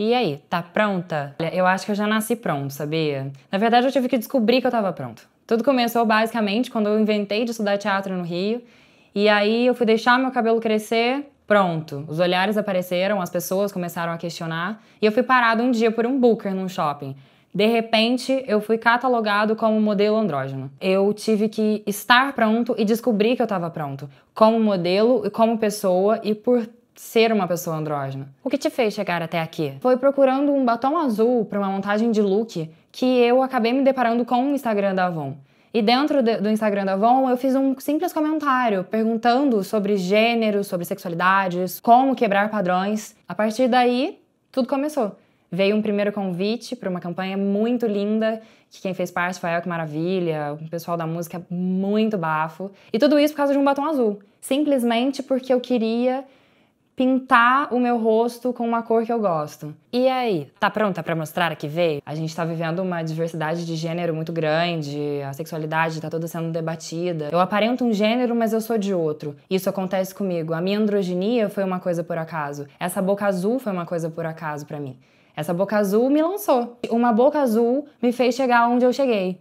E aí, tá pronta? Olha, eu acho que eu já nasci pronto, sabia? Na verdade, eu tive que descobrir que eu tava pronto. Tudo começou basicamente quando eu inventei de estudar teatro no Rio. E aí eu fui deixar meu cabelo crescer, pronto. Os olhares apareceram, as pessoas começaram a questionar. E eu fui parado um dia por um booker num shopping. De repente, eu fui catalogado como modelo andrógeno. Eu tive que estar pronto e descobrir que eu estava pronto, como modelo e como pessoa, e por ser uma pessoa andrógena? O que te fez chegar até aqui? Foi procurando um batom azul para uma montagem de look que eu acabei me deparando com o Instagram da Avon. E dentro de, do Instagram da Avon, eu fiz um simples comentário perguntando sobre gênero, sobre sexualidades, como quebrar padrões. A partir daí, tudo começou. Veio um primeiro convite para uma campanha muito linda, que quem fez parte foi a El, que Maravilha, um pessoal da música muito bafo. E tudo isso por causa de um batom azul. Simplesmente porque eu queria pintar o meu rosto com uma cor que eu gosto. E aí, tá pronta para mostrar a que veio? A gente tá vivendo uma diversidade de gênero muito grande, a sexualidade tá toda sendo debatida. Eu aparento um gênero, mas eu sou de outro. Isso acontece comigo. A minha androginia foi uma coisa por acaso. Essa boca azul foi uma coisa por acaso para mim. Essa boca azul me lançou. Uma boca azul me fez chegar onde eu cheguei.